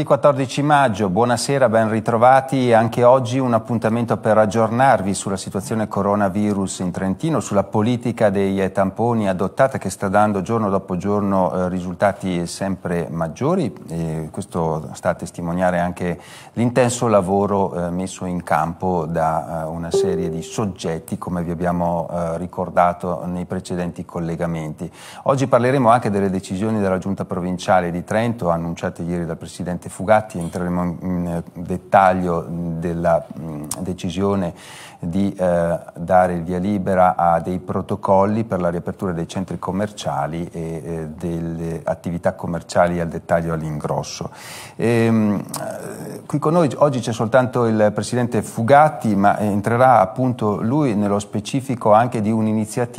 Venerdì 14 maggio, buonasera, ben ritrovati. Anche oggi un appuntamento per aggiornarvi sulla situazione coronavirus in Trentino, sulla politica dei tamponi adottata che sta dando giorno dopo giorno eh, risultati sempre maggiori. E questo sta a testimoniare anche l'intenso lavoro eh, messo in campo da eh, una serie di soggetti, come vi abbiamo ricordato nei precedenti collegamenti. Oggi parleremo anche delle decisioni della Giunta provinciale di Trento annunciate ieri dal Presidente Fugatti, entreremo in eh, dettaglio della decisione di eh, dare il via libera a dei protocolli per la riapertura dei centri commerciali e eh, delle attività commerciali al dettaglio all'ingrosso. E, ehm, qui con noi oggi c'è soltanto il presidente Fugatti, ma entrerà appunto lui nello specifico anche di un'iniziativa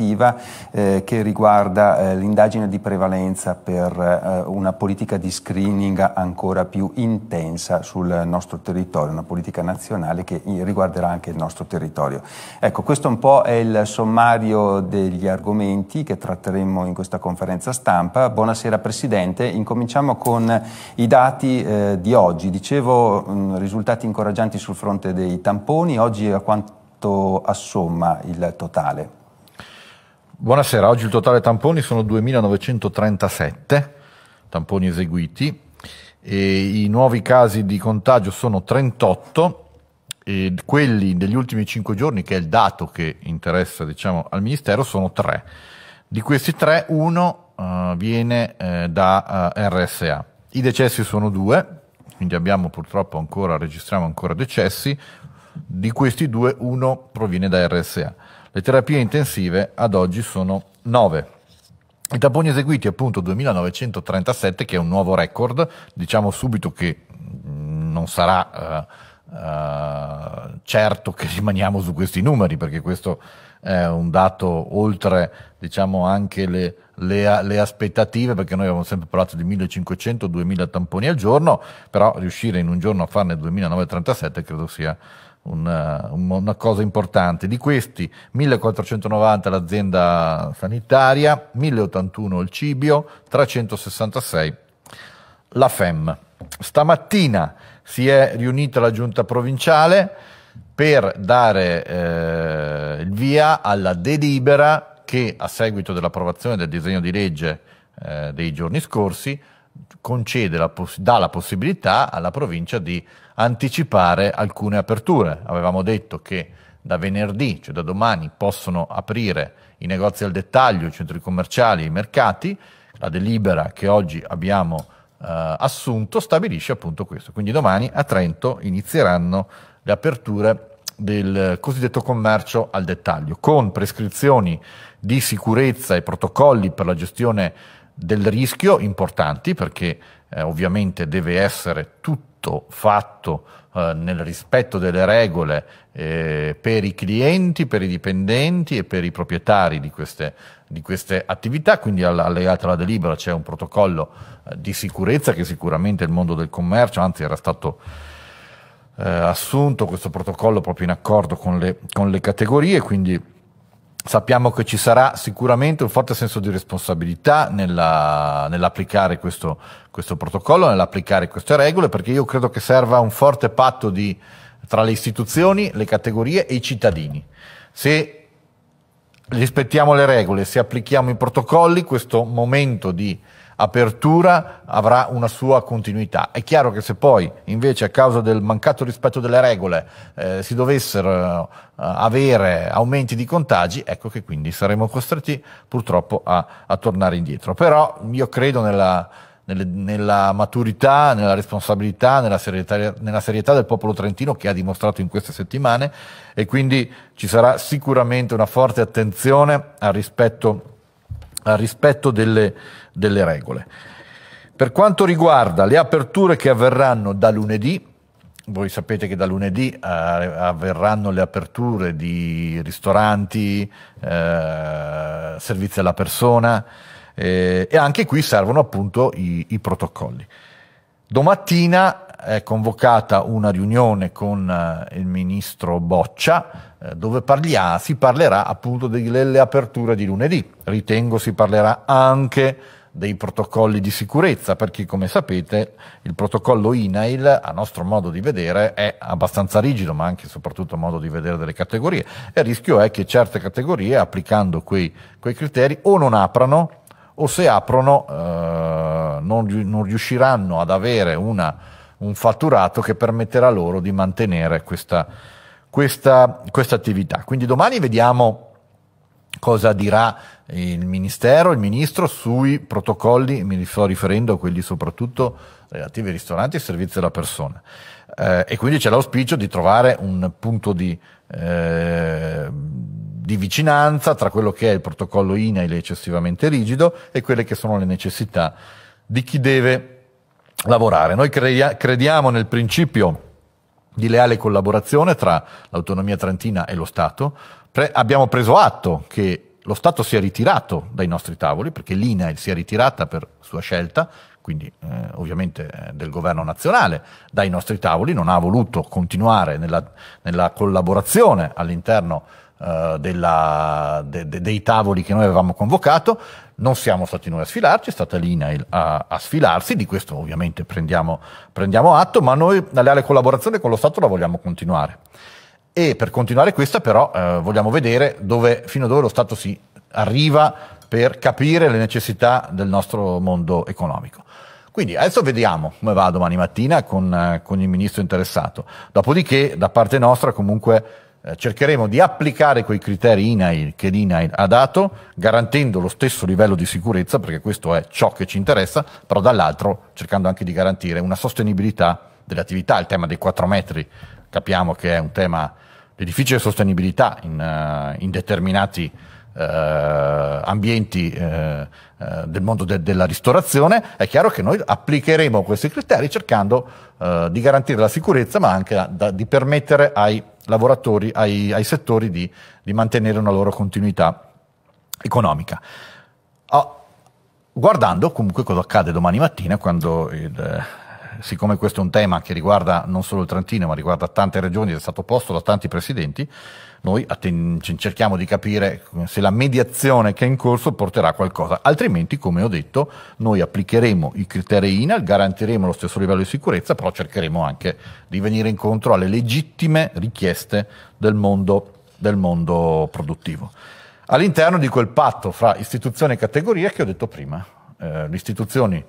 che riguarda l'indagine di prevalenza per una politica di screening ancora più più intensa sul nostro territorio, una politica nazionale che riguarderà anche il nostro territorio. Ecco, questo un po' è il sommario degli argomenti che tratteremo in questa conferenza stampa. Buonasera Presidente, incominciamo con i dati eh, di oggi. Dicevo mh, mm, risultati incoraggianti sul fronte dei tamponi, oggi a quanto assomma il totale? Buonasera, oggi il totale tamponi sono 2.937 tamponi eseguiti, i nuovi casi di contagio sono 38 e quelli degli ultimi 5 giorni, che è il dato che interessa diciamo, al Ministero, sono 3. Di questi 3, uno uh, viene eh, da uh, eh, RSA. I decessi sono 2, quindi abbiamo purtroppo ancora, registriamo ancora decessi, di questi 2, uno proviene da RSA. Le terapie intensive ad oggi sono 9. I tamponi eseguiti appunto 2937 che è un nuovo record, diciamo subito che mm, non sarà eh, eh, certo che rimaniamo su questi numeri perché questo è un dato oltre diciamo anche le, le, le aspettative perché noi abbiamo sempre parlato di 1500-2000 tamponi al giorno, però riuscire in un giorno a farne 2937 credo sia una, eh, una, cosa importante. Di questi 1490 l'azienda sanitaria, 1081 il Cibio, 366 la FEM. Stamattina si è riunita la giunta provinciale per dare eh, il via alla delibera che a seguito dell'approvazione del disegno di legge eh, dei giorni scorsi concede la dà la possibilità alla provincia di anticipare alcune aperture. Avevamo detto che da venerdì, cioè da domani, possono aprire i negozi al dettaglio, i centri commerciali, i mercati. La delibera che oggi abbiamo eh, assunto stabilisce appunto questo. Quindi domani a Trento inizieranno le aperture del cosiddetto commercio al dettaglio, con prescrizioni di sicurezza e protocolli per la gestione del rischio importanti, perché eh, ovviamente deve essere tutto tutto fatto eh, nel rispetto delle regole eh, per i clienti, per i dipendenti e per i proprietari di queste, di queste attività, quindi allegato alla delibera c'è un protocollo eh, di sicurezza che sicuramente il mondo del commercio, anzi era stato eh, assunto questo protocollo proprio in accordo con le, con le categorie, quindi Sappiamo che ci sarà sicuramente un forte senso di responsabilità nella, nell'applicare questo, questo, protocollo, nell'applicare queste regole, perché io credo che serva un forte patto di, tra le istituzioni, le categorie e i cittadini. Se rispettiamo le regole, se applichiamo i protocolli, questo momento di apertura avrà una sua continuità. È chiaro che se poi invece a causa del mancato rispetto delle regole eh, si dovessero eh, avere aumenti di contagi, ecco che quindi saremo costretti purtroppo a, a tornare indietro. Però io credo nella, nelle, nella maturità, nella responsabilità, nella serietà, nella serietà del popolo trentino che ha dimostrato in queste settimane e quindi ci sarà sicuramente una forte attenzione al rispetto, al rispetto delle delle regole. Per quanto riguarda le aperture che avverranno da lunedì, voi sapete che da lunedì eh, avverranno le aperture di ristoranti, eh, servizi alla persona eh, e anche qui servono appunto i, i protocolli. Domattina è convocata una riunione con eh, il ministro Boccia eh, dove parlia, si parlerà appunto delle aperture di lunedì. Ritengo si parlerà anche dei protocolli di sicurezza, perché come sapete il protocollo INAIL, a nostro modo di vedere, è abbastanza rigido, ma anche e soprattutto modo di vedere delle categorie, e il rischio è che certe categorie, applicando quei, quei criteri, o non aprano, o se aprono eh, non, non, riusciranno ad avere una, un fatturato che permetterà loro di mantenere questa, questa, questa attività. Quindi domani vediamo cosa dirà il Ministero, il Ministro sui protocolli, mi sto riferendo a quelli soprattutto relativi ai ristoranti e ai servizi della persona. Eh, e quindi c'è l'auspicio di trovare un punto di, eh, di, vicinanza tra quello che è il protocollo INAIL eccessivamente rigido e quelle che sono le necessità di chi deve lavorare. Noi crediamo nel principio di leale collaborazione tra l'autonomia trentina e lo Stato, pre- abbiamo preso atto che lo Stato si è ritirato dai nostri tavoli, perché l'INAIL si è ritirata per sua scelta, quindi eh, ovviamente eh, del governo nazionale, dai nostri tavoli, non ha voluto continuare nella, nella collaborazione all'interno eh, della, de, de, dei tavoli che noi avevamo convocato, non siamo stati noi a sfilarci, è stata l'INAIL a, a sfilarsi, di questo ovviamente prendiamo, prendiamo atto, ma noi la leale collaborazione con lo Stato la vogliamo continuare. E per continuare questa però eh, vogliamo vedere dove, fino a dove lo Stato si arriva per capire le necessità del nostro mondo economico. Quindi adesso vediamo come va domani mattina con, eh, con il ministro interessato. Dopodiché da parte nostra comunque eh, cercheremo di applicare quei criteri INAIL che l'INAIL ha dato, garantendo lo stesso livello di sicurezza, perché questo è ciò che ci interessa, però dall'altro cercando anche di garantire una sostenibilità delle attività, il tema dei 4 metri capiamo che è un tema di difficile sostenibilità in, eh, in determinati eh, ambienti eh, eh, del mondo de della ristorazione, è chiaro che noi applicheremo questi criteri cercando eh, di garantire la sicurezza, ma anche da, di permettere ai lavoratori, ai, ai settori di, di, mantenere una loro continuità economica. Oh, guardando comunque cosa accade domani mattina quando il, siccome questo è un tema che riguarda non solo il Trentino, ma riguarda tante regioni ed è stato posto da tanti presidenti, noi cerchiamo di capire se la mediazione che è in corso porterà a qualcosa, altrimenti, come ho detto, noi applicheremo i criteri INAL, garantiremo lo stesso livello di sicurezza, però cercheremo anche di venire incontro alle legittime richieste del mondo, del mondo produttivo. All'interno di quel patto fra istituzione e categoria che ho detto prima, eh, le istituzioni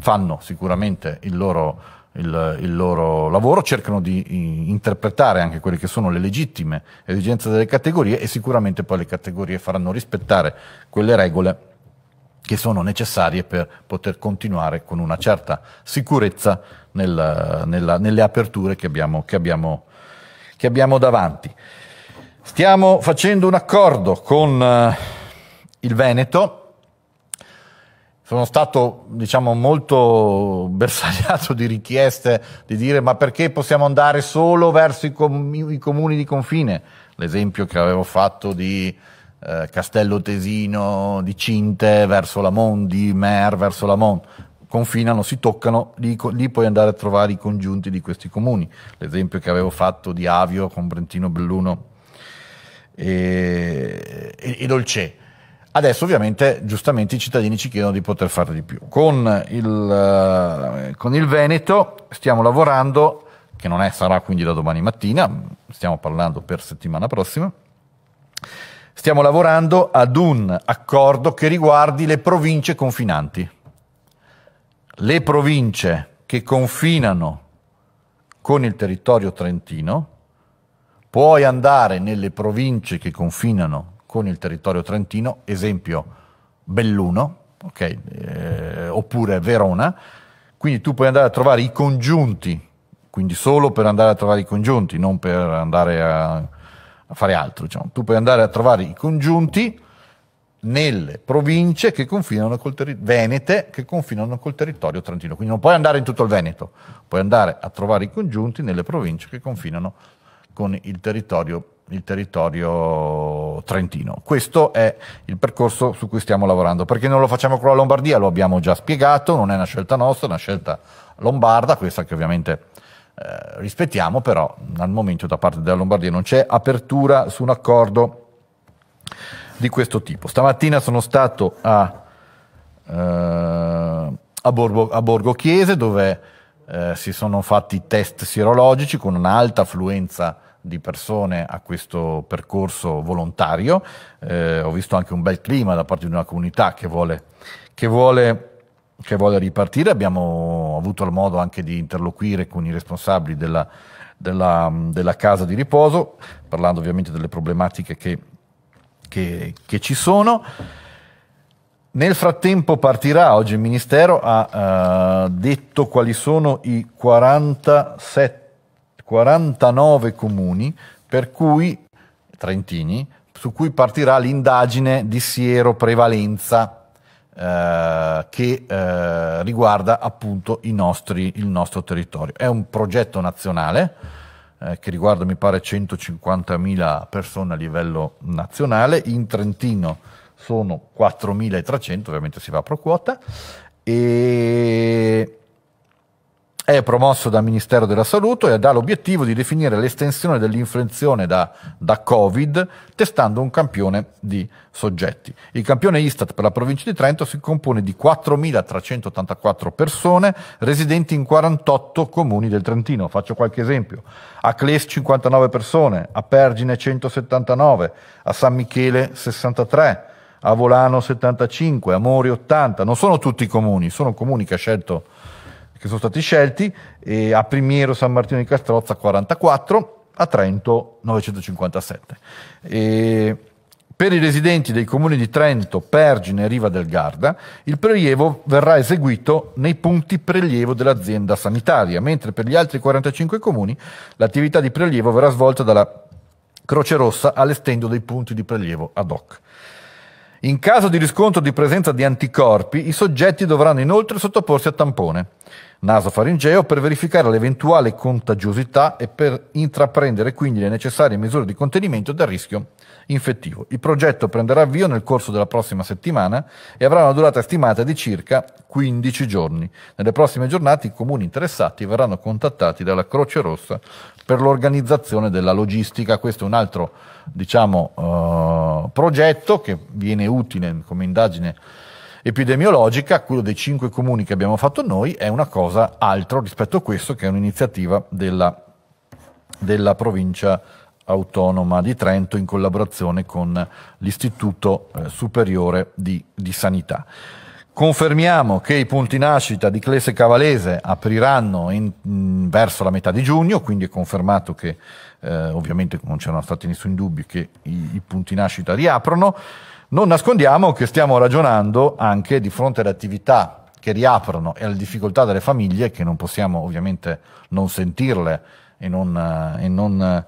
fanno sicuramente il loro, il, il loro lavoro, cercano di interpretare anche quelle che sono le legittime esigenze delle categorie e sicuramente poi le categorie faranno rispettare quelle regole che sono necessarie per poter continuare con una certa sicurezza nel, nella, nelle aperture che abbiamo, che abbiamo, che abbiamo davanti. Stiamo facendo un accordo con uh, il Veneto sono stato diciamo, molto bersagliato di richieste di dire ma perché possiamo andare solo verso i, com i comuni di confine l'esempio che avevo fatto di eh, Castello Tesino di Cinte verso Lamont di Mer verso Lamont confinano, si toccano, lì, lì puoi andare a trovare i congiunti di questi comuni l'esempio che avevo fatto di Avio con Brentino Belluno e, eh, e, e Dolce Adesso ovviamente giustamente i cittadini ci chiedono di poter fare di più. Con il, eh, con il Veneto stiamo lavorando, che non è, sarà quindi da domani mattina, stiamo parlando per settimana prossima, stiamo lavorando ad un accordo che riguardi le province confinanti. Le province che confinano con il territorio trentino, puoi andare nelle province che confinano con il territorio trentino, esempio Belluno, okay, eh, oppure Verona, quindi tu puoi andare a trovare i congiunti, quindi solo per andare a trovare i congiunti, non per andare a, a fare altro, diciamo. tu puoi andare a trovare i congiunti nelle province che confinano col territorio venete che confinano col territorio trentino. Quindi non puoi andare in tutto il Veneto, puoi andare a trovare i congiunti nelle province che confinano con il territorio il territorio trentino. Questo è il percorso su cui stiamo lavorando. Perché non lo facciamo con la Lombardia? Lo abbiamo già spiegato, non è una scelta nostra, è una scelta lombarda, questa che ovviamente eh, rispettiamo, però al momento da parte della Lombardia non c'è apertura su un accordo di questo tipo. Stamattina sono stato a, eh, a, Borgo, a Borgo, Chiese dove eh, si sono fatti test sierologici con un'alta affluenza di persone a questo percorso volontario. Eh, ho visto anche un bel clima da parte di una comunità che vuole, che vuole che vuole ripartire. Abbiamo avuto il modo anche di interloquire con i responsabili della, della, della casa di riposo, parlando ovviamente delle problematiche che, che, che, ci sono. Nel frattempo partirà, oggi il Ministero ha uh, detto quali sono i 47 49 comuni per cui, trentini, su cui partirà l'indagine di siero prevalenza eh, che eh, riguarda appunto nostri, il nostro territorio. È un progetto nazionale eh, che riguarda mi pare 150.000 persone a livello nazionale, in Trentino sono 4.300, ovviamente si va pro quota, e è promosso dal Ministero della Salute e ha l'obiettivo di definire l'estensione dell'influenzione da, da, Covid testando un campione di soggetti. Il campione Istat per la provincia di Trento si compone di 4.384 persone residenti in 48 comuni del Trentino. Faccio qualche esempio. A Cles 59 persone, a Pergine 179, a San Michele 63, a Volano 75, a Mori 80. Non sono tutti comuni, sono comuni che ha scelto che sono stati scelti, eh, a Primiero San Martino di Castrozza 44, a Trento 957. E per i residenti dei comuni di Trento, Pergine e Riva del Garda, il prelievo verrà eseguito nei punti prelievo dell'azienda sanitaria, mentre per gli altri 45 comuni l'attività di prelievo verrà svolta dalla Croce Rossa allestendo dei punti di prelievo ad hoc. In caso di riscontro di presenza di anticorpi, i soggetti dovranno inoltre sottoporsi a tampone nasofaringeo per verificare l'eventuale contagiosità e per intraprendere quindi le necessarie misure di contenimento del rischio infettivo. Il progetto prenderà avvio nel corso della prossima settimana e avrà una durata stimata di circa 15 giorni. Nelle prossime giornate i comuni interessati verranno contattati dalla Croce Rossa per l'organizzazione della logistica. Questo è un altro diciamo, eh, progetto che viene utile come indagine epidemiologica, quello dei cinque comuni che abbiamo fatto noi, è una cosa altro rispetto a questo che è un'iniziativa della, della provincia autonoma di Trento in collaborazione con l'Istituto eh, Superiore di, di Sanità. Confermiamo che i punti nascita di Clese Cavalese apriranno in, mh, verso la metà di giugno, quindi è confermato che eh, ovviamente non c'erano stati nessun dubbio che i, i punti nascita riaprono. Non nascondiamo che stiamo ragionando anche di fronte alle attività che riaprono e alle difficoltà delle famiglie, che non possiamo ovviamente non sentirle e non, eh, e non, eh,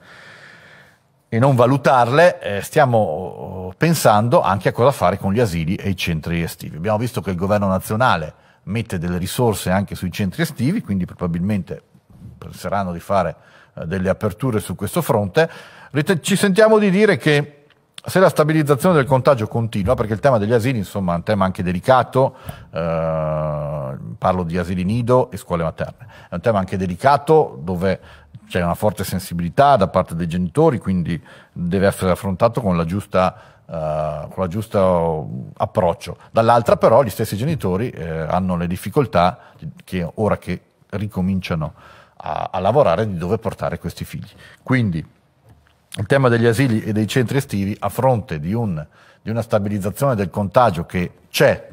e non valutarle, eh, stiamo oh, pensando anche a cosa fare con gli asili e i centri estivi. Abbiamo visto che il governo nazionale mette delle risorse anche sui centri estivi, quindi probabilmente penseranno di fare delle aperture su questo fronte. Ci sentiamo di dire che se la stabilizzazione del contagio continua, perché il tema degli asili insomma, è un tema anche delicato, eh, parlo di asili nido e scuole materne, è un tema anche delicato dove c'è una forte sensibilità da parte dei genitori, quindi deve essere affrontato con la giusta eh, Uh, con il giusto approccio. Dall'altra però gli stessi genitori eh, hanno le difficoltà che ora che ricominciano a, a lavorare di dove portare questi figli. Quindi il tema degli asili e dei centri estivi a fronte di, un, di una stabilizzazione del contagio che c'è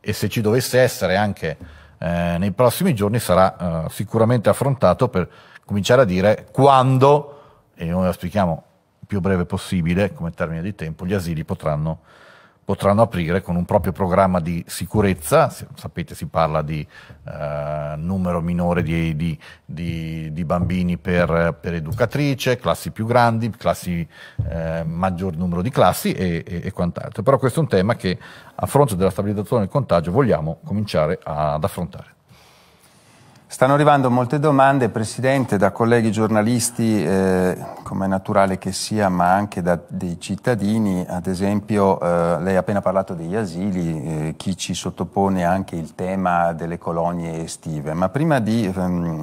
e se ci dovesse essere anche eh, nei prossimi giorni sarà eh, sicuramente affrontato per cominciare a dire quando, e noi lo spieghiamo il più breve possibile come termine di tempo, gli asili potranno potranno aprire con un proprio programma di sicurezza, sapete si parla di eh, numero minore di, di, di, di bambini per, per, educatrice, classi più grandi, classi, eh, maggior numero di classi e, e, e, quant'altro. Però questo è un tema che a fronte della stabilizzazione del contagio vogliamo cominciare ad affrontare. Stanno arrivando molte domande, Presidente, da colleghi giornalisti, eh, come è naturale che sia, ma anche da dei cittadini. Ad esempio, eh, lei ha appena parlato degli asili, eh, chi ci sottopone anche il tema delle colonie estive. Ma prima di ehm,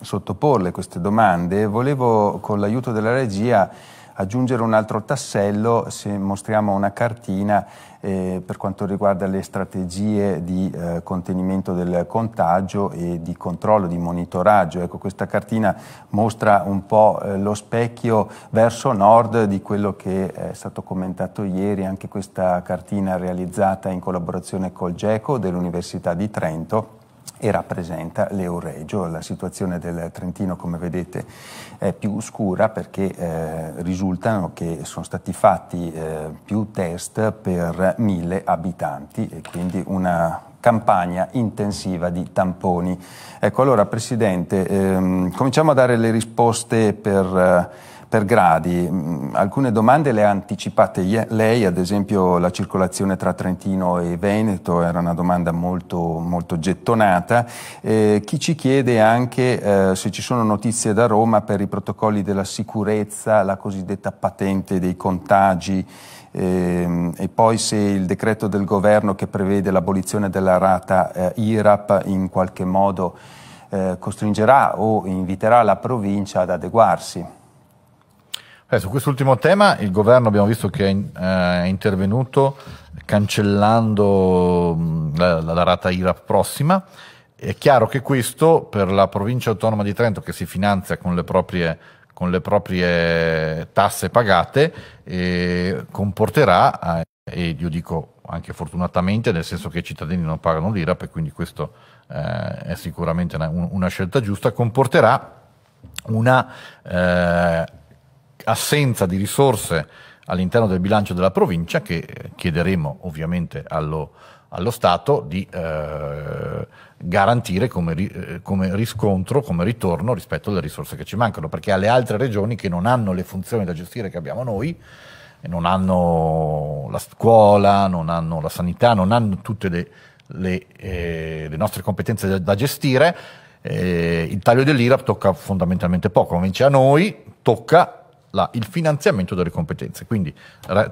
sottoporle queste domande, volevo, con l'aiuto della regia, aggiungere un altro tassello, se mostriamo una cartina eh, per quanto riguarda le strategie di eh, contenimento del contagio e di controllo, di monitoraggio. Ecco, questa cartina mostra un po' eh, lo specchio verso nord di quello che è stato commentato ieri, anche questa cartina realizzata in collaborazione col GECO dell'Università di Trento e rappresenta l'Euregio. La situazione del Trentino, come vedete, è più scura perché eh, risultano che sono stati fatti eh, più test per mille abitanti e quindi una campagna intensiva di tamponi. Ecco, allora Presidente, ehm, cominciamo a dare le risposte per... Eh, per gradi. Mm, alcune domande le ha anticipate lei, ad esempio la circolazione tra Trentino e Veneto era una domanda molto, molto gettonata. Eh, chi ci chiede anche eh, se ci sono notizie da Roma per i protocolli della sicurezza, la cosiddetta patente dei contagi ehm, e poi se il decreto del governo che prevede l'abolizione della rata eh, IRAP in qualche modo eh, costringerà o inviterà la provincia ad adeguarsi. Eh, su quest'ultimo tema il governo abbiamo visto che è, eh, intervenuto cancellando mm, la, la, la rata IRAP prossima. È chiaro che questo per la provincia autonoma di Trento che si finanzia con le proprie con le proprie tasse pagate eh, comporterà, eh, e io dico anche fortunatamente, nel senso che i cittadini non pagano l'IRAP e quindi questo eh, è sicuramente una, una, scelta giusta, comporterà una eh, assenza di risorse all'interno del bilancio della provincia che chiederemo ovviamente allo, allo Stato di eh, garantire come, ri, eh, come, riscontro, come ritorno rispetto alle risorse che ci mancano, perché alle altre regioni che non hanno le funzioni da gestire che abbiamo noi, non hanno la scuola, non hanno la sanità, non hanno tutte le, le, eh, le nostre competenze da, da gestire, eh, il taglio dell'IRAP tocca fondamentalmente poco, invece a noi tocca la, il finanziamento delle competenze. Quindi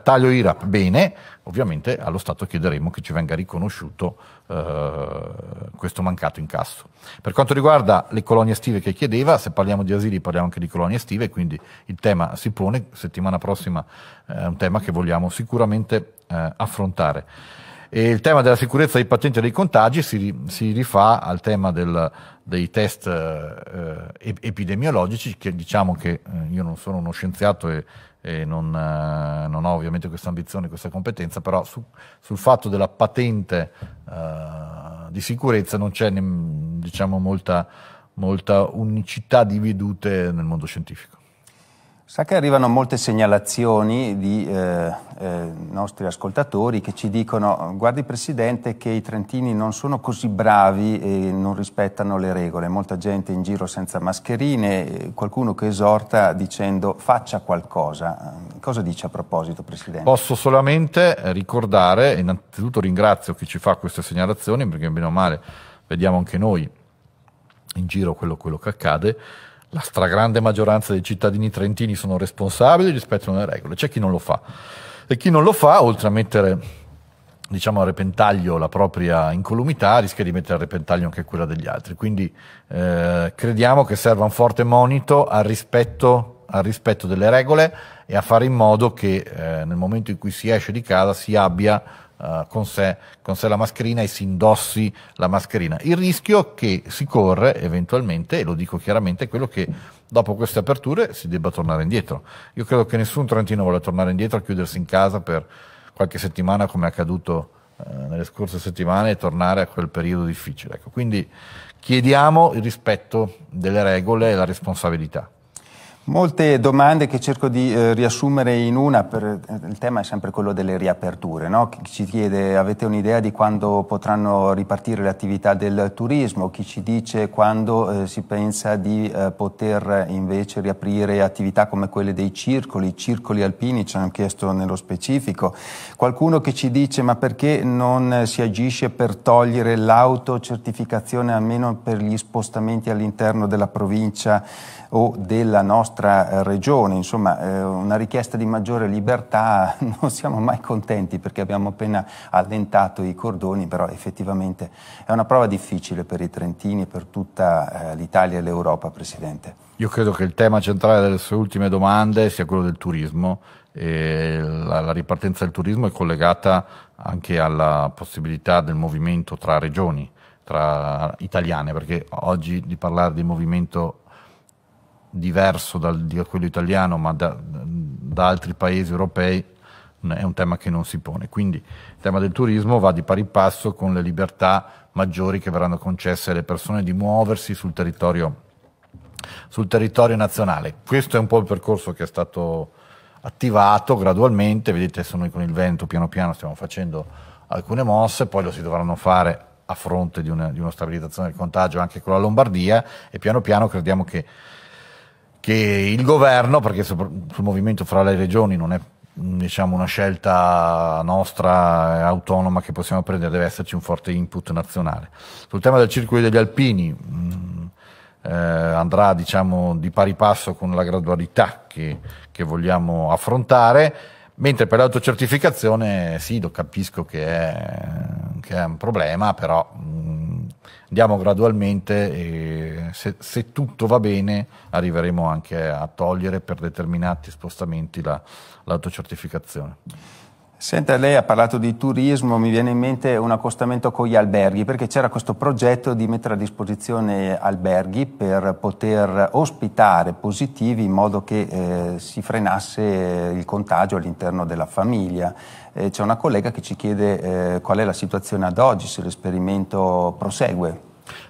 taglio IRAP bene, ovviamente allo Stato chiederemo che ci venga riconosciuto eh, questo mancato incasso. Per quanto riguarda le colonie estive che chiedeva, se parliamo di asili parliamo anche di colonie estive, quindi il tema si pone, settimana prossima eh, è un tema che vogliamo sicuramente eh, affrontare. E il tema della sicurezza dei patenti e dei contagi si, si rifà al tema del, dei test eh, epidemiologici, che diciamo che eh, io non sono uno scienziato e, e non, eh, non, ho ovviamente questa ambizione, questa competenza, però su, sul fatto della patente eh, di sicurezza non c'è ne, diciamo, molta, molta unicità di vedute nel mondo scientifico. Sa che arrivano molte segnalazioni di eh, eh, nostri ascoltatori che ci dicono guardi Presidente che i trentini non sono così bravi e non rispettano le regole, molta gente in giro senza mascherine, qualcuno che esorta dicendo faccia qualcosa. Eh, cosa dice a proposito Presidente? Posso solamente ricordare, innanzitutto ringrazio chi ci fa queste segnalazioni perché bene o male vediamo anche noi in giro quello, quello che accade, la stragrande maggioranza dei cittadini trentini sono responsabili e rispettano le regole, c'è chi non lo fa. E chi non lo fa, oltre a mettere diciamo, a repentaglio la propria incolumità, rischia di mettere a repentaglio anche quella degli altri. Quindi eh, crediamo che serva un forte monito al rispetto, al rispetto, delle regole e a fare in modo che eh, nel momento in cui si esce di casa si abbia eh, con, sé, con, sé, la mascherina e si indossi la mascherina. Il rischio che si corre eventualmente, e lo dico chiaramente, è quello che dopo queste aperture si debba tornare indietro. Io credo che nessun trentino voglia tornare indietro a chiudersi in casa per qualche settimana come è accaduto eh, nelle scorse settimane e tornare a quel periodo difficile. Ecco, quindi chiediamo il rispetto delle regole e la responsabilità. Molte domande che cerco di eh, riassumere in una, per, eh, il tema è sempre quello delle riaperture. No? Chi ci chiede avete un'idea di quando potranno ripartire le attività del turismo, chi ci dice quando eh, si pensa di eh, poter eh, invece riaprire attività come quelle dei circoli, circoli alpini, ci hanno chiesto nello specifico, qualcuno che ci dice ma perché non si agisce per togliere l'autocertificazione almeno per gli spostamenti all'interno della provincia o della nostra eh, regione, insomma eh, una richiesta di maggiore libertà, non siamo mai contenti perché abbiamo appena allentato i cordoni, però effettivamente è una prova difficile per i trentini e per tutta eh, l'Italia e l'Europa, Presidente. Io credo che il tema centrale delle sue ultime domande sia quello del turismo. La, la, ripartenza del turismo è collegata anche alla possibilità del movimento tra regioni, tra italiane, perché oggi di parlare di movimento diverso dal, da quello italiano, ma da, da, altri paesi europei, è un tema che non si pone. Quindi il tema del turismo va di pari passo con le libertà maggiori che verranno concesse alle persone di muoversi sul territorio, sul territorio nazionale. Questo è un po' il percorso che è stato attivato gradualmente, vedete adesso noi con il vento piano piano stiamo facendo alcune mosse, poi lo si dovranno fare a fronte di una, di una stabilizzazione del contagio anche con la Lombardia e piano piano crediamo che che il governo, perché sul movimento fra le regioni non è diciamo, una scelta nostra autonoma che possiamo prendere, deve esserci un forte input nazionale. Sul tema del circuito degli alpini mm, eh, andrà diciamo, di pari passo con la gradualità che, che vogliamo affrontare. Mentre per l'autocertificazione, sì, lo capisco che è, che è un problema, però mh, mm, andiamo gradualmente e se, se, tutto va bene arriveremo anche a togliere per determinati spostamenti la, l'autocertificazione. Senta, lei ha parlato di turismo, mi viene in mente un accostamento con gli alberghi, perché c'era questo progetto di mettere a disposizione alberghi per poter ospitare positivi in modo che eh, si frenasse eh, il contagio all'interno della famiglia. Eh, c'è una collega che ci chiede eh, qual è la situazione ad oggi, se l'esperimento prosegue.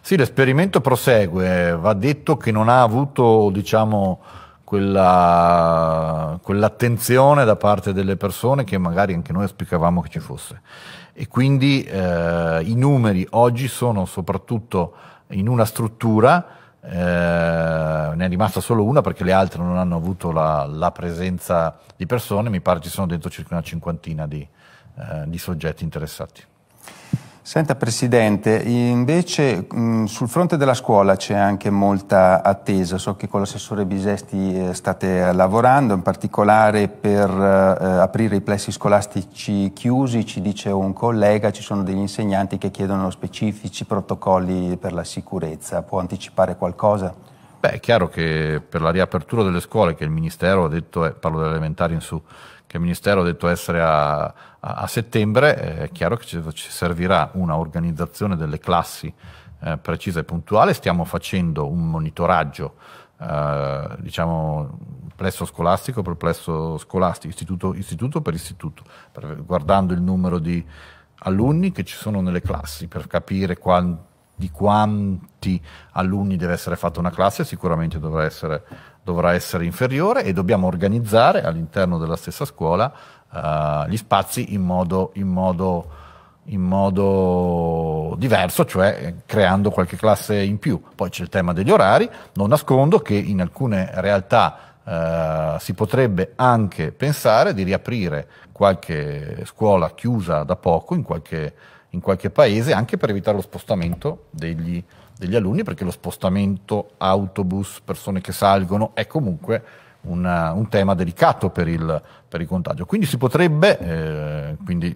Sì, l'esperimento prosegue, va detto che non ha avuto, diciamo, quella, quell'attenzione da parte delle persone che magari anche noi auspicavamo che ci fosse. E quindi eh, i numeri oggi sono soprattutto in una struttura, eh, ne è rimasta solo una perché le altre non hanno avuto la, la presenza di persone, mi pare ci sono dentro circa una cinquantina di, eh, di soggetti interessati. Senta Presidente, invece mh, mm, sul fronte della scuola c'è anche molta attesa, so che con l'assessore Bisesti eh, state lavorando, in particolare per eh, aprire i plessi scolastici chiusi, ci dice un collega, ci sono degli insegnanti che chiedono specifici protocolli per la sicurezza, può anticipare qualcosa? Beh, è chiaro che per la riapertura delle scuole che il Ministero ha detto, eh, parlo dell'elementare in su, che il Ministero ha detto essere a a, a settembre eh, è chiaro che ci, ci servirà una organizzazione delle classi eh, precisa e puntuale, stiamo facendo un monitoraggio eh, diciamo plesso scolastico per plesso scolastico, istituto, istituto per istituto, per, guardando il numero di alunni che ci sono nelle classi per capire quanti di quanti alunni deve essere fatta una classe sicuramente dovrà essere, dovrà essere inferiore e dobbiamo organizzare all'interno della stessa scuola uh, gli spazi in modo, in, modo, in modo, diverso, cioè eh, creando qualche classe in più. Poi c'è il tema degli orari, non nascondo che in alcune realtà uh, si potrebbe anche pensare di riaprire qualche scuola chiusa da poco in qualche, in qualche paese, anche per evitare lo spostamento degli, degli alunni, perché lo spostamento autobus, persone che salgono, è comunque una, un tema delicato per il, per il, contagio. Quindi si potrebbe, eh, quindi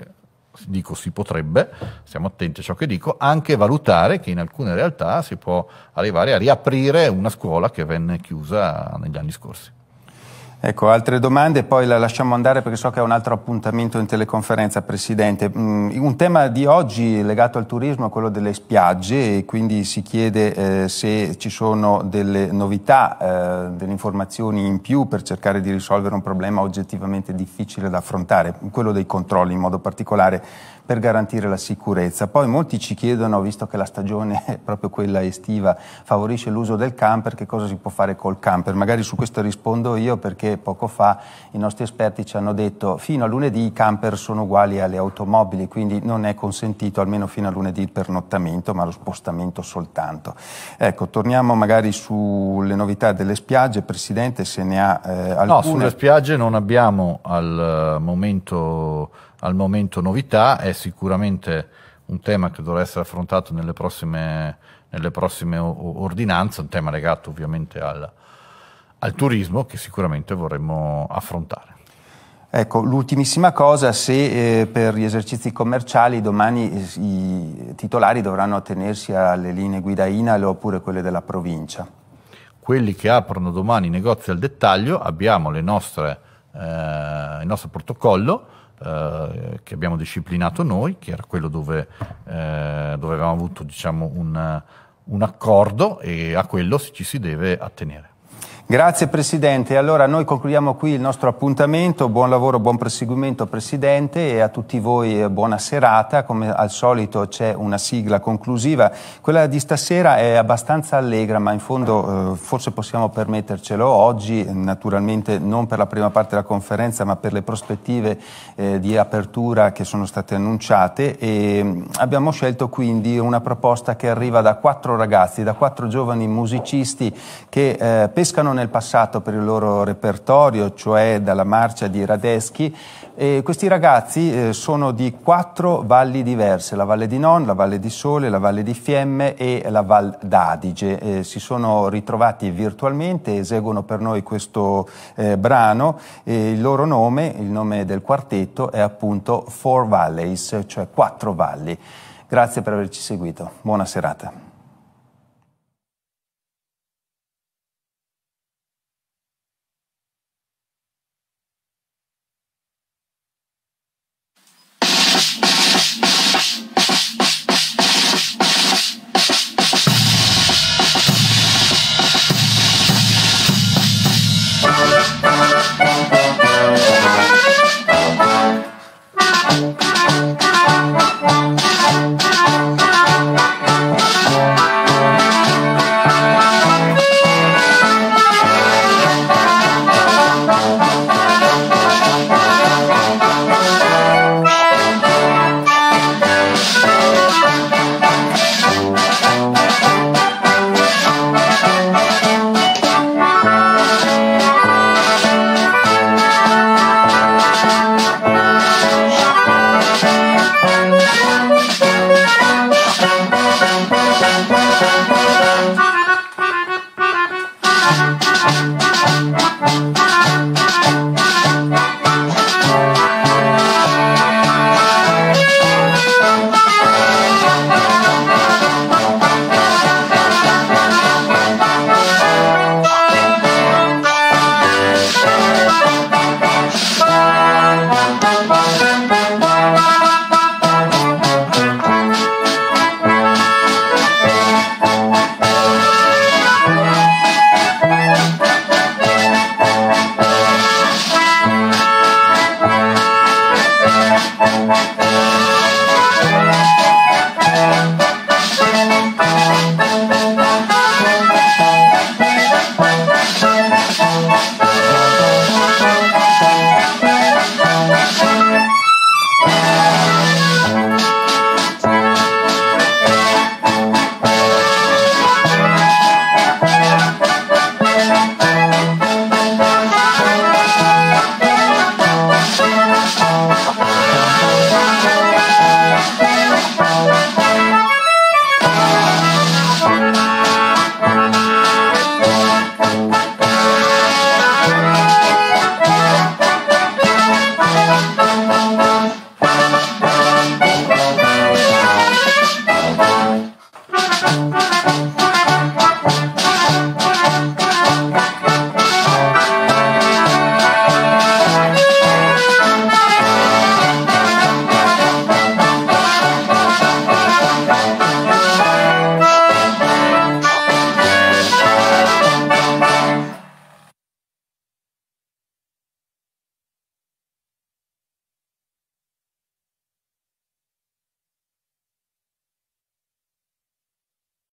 dico si potrebbe, stiamo attenti a ciò che dico, anche valutare che in alcune realtà si può arrivare a riaprire una scuola che venne chiusa negli anni scorsi. Ecco, altre domande, poi la lasciamo andare perché so che è un altro appuntamento in teleconferenza, Presidente. Mm, un tema di oggi legato al turismo è quello delle spiagge e quindi si chiede eh, se ci sono delle novità, eh, delle informazioni in più per cercare di risolvere un problema oggettivamente difficile da affrontare, quello dei controlli in modo particolare per garantire la sicurezza. Poi molti ci chiedono, visto che la stagione è proprio quella estiva, favorisce l'uso del camper, che cosa si può fare col camper? Magari su questo rispondo io perché poco fa i nostri esperti ci hanno detto fino a lunedì i camper sono uguali alle automobili, quindi non è consentito almeno fino a lunedì il pernottamento, ma lo spostamento soltanto. Ecco, torniamo magari sulle novità delle spiagge, Presidente, se ne ha eh, alcune. No, sulle spiagge non abbiamo al eh, momento al momento novità, è sicuramente un tema che dovrà essere affrontato nelle prossime, nelle prossime ordinanze, un tema legato ovviamente al, al turismo che sicuramente vorremmo affrontare. Ecco, l'ultimissima cosa, se eh, per gli esercizi commerciali domani eh, i titolari dovranno attenersi alle linee guida INAL oppure quelle della provincia. Quelli che aprono domani i negozi al dettaglio, abbiamo nostre, eh, il nostro protocollo, eh, che abbiamo disciplinato noi, che era quello dove, eh, dove avevamo avuto diciamo, un, un accordo e a quello ci si deve attenere. Grazie Presidente. Allora noi concludiamo qui il nostro appuntamento. Buon lavoro, buon proseguimento Presidente e a tutti voi eh, buona serata. Come al solito c'è una sigla conclusiva. Quella di stasera è abbastanza allegra ma in fondo eh, forse possiamo permettercelo oggi, naturalmente non per la prima parte della conferenza ma per le prospettive eh, di apertura che sono state annunciate e mm, abbiamo scelto quindi una proposta che arriva da quattro ragazzi, da quattro giovani musicisti che eh, pescano nel nel passato per il loro repertorio, cioè dalla marcia di Radeschi. E questi ragazzi eh, sono di quattro valli diverse, la Valle di Non, la Valle di Sole, la Valle di Fiemme e la Val d'Adige. Eh, si sono ritrovati virtualmente, eseguono per noi questo eh, brano. il loro nome, il nome del quartetto, è appunto Four Valleys, cioè quattro valli. Grazie per averci seguito. Buona serata.